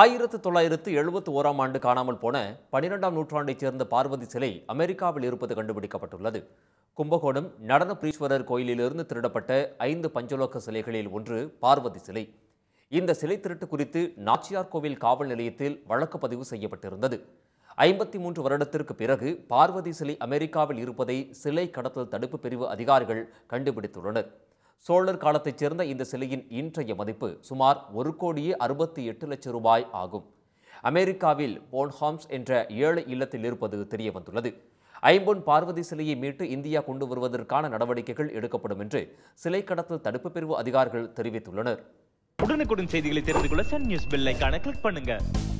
ஆயிரத்து தொள்ளாயிரத்து எழுபத்து ஓராம் ஆண்டு காணாமல் போன பனிரெண்டாம் நூற்றாண்டைச் சேர்ந்த பார்வதி சிலை அமெரிக்காவில் இருப்பது கண்டுபிடிக்கப்பட்டுள்ளது கும்பகோணம் நடன பிரீஸ்வரர் கோயிலிலிருந்து திருடப்பட்ட ஐந்து பஞ்சலோக சிலைகளில் ஒன்று பார்வதி சிலை இந்த சிலை திருட்டு குறித்து நாச்சியார் கோவில் காவல் நிலையத்தில் வழக்கு பதிவு செய்யப்பட்டிருந்தது ஐம்பத்தி மூன்று வருடத்திற்கு பிறகு பார்வதி சிலை அமெரிக்காவில் இருப்பதை சிலை கடத்தல் தடுப்பு பிரிவு அதிகாரிகள் கண்டுபிடித்துள்ளனர் சோழர் காலத்தைச் சேர்ந்த இந்த சிலையின் இன்றைய மதிப்பு சுமார் ஒரு கோடியே அறுபத்தி எட்டு லட்சம் ரூபாய் ஆகும் அமெரிக்காவில் போன்ஹாம்ஸ் என்ற ஏழை இல்லத்தில் இருப்பது தெரிய வந்துள்ளது ஐம்பொன் பார்வதி சிலையை மீட்டு இந்தியா கொண்டு வருவதற்கான நடவடிக்கைகள் எடுக்கப்படும் என்று சிலை கடத்தல் தடுப்பு பிரிவு அதிகாரிகள் தெரிவித்துள்ளனர் உடனுக்குடன் செய்திகளை தெரிந்து கொள்ள சன் நியூஸ் பெல் கிளிக் பண்ணுங்க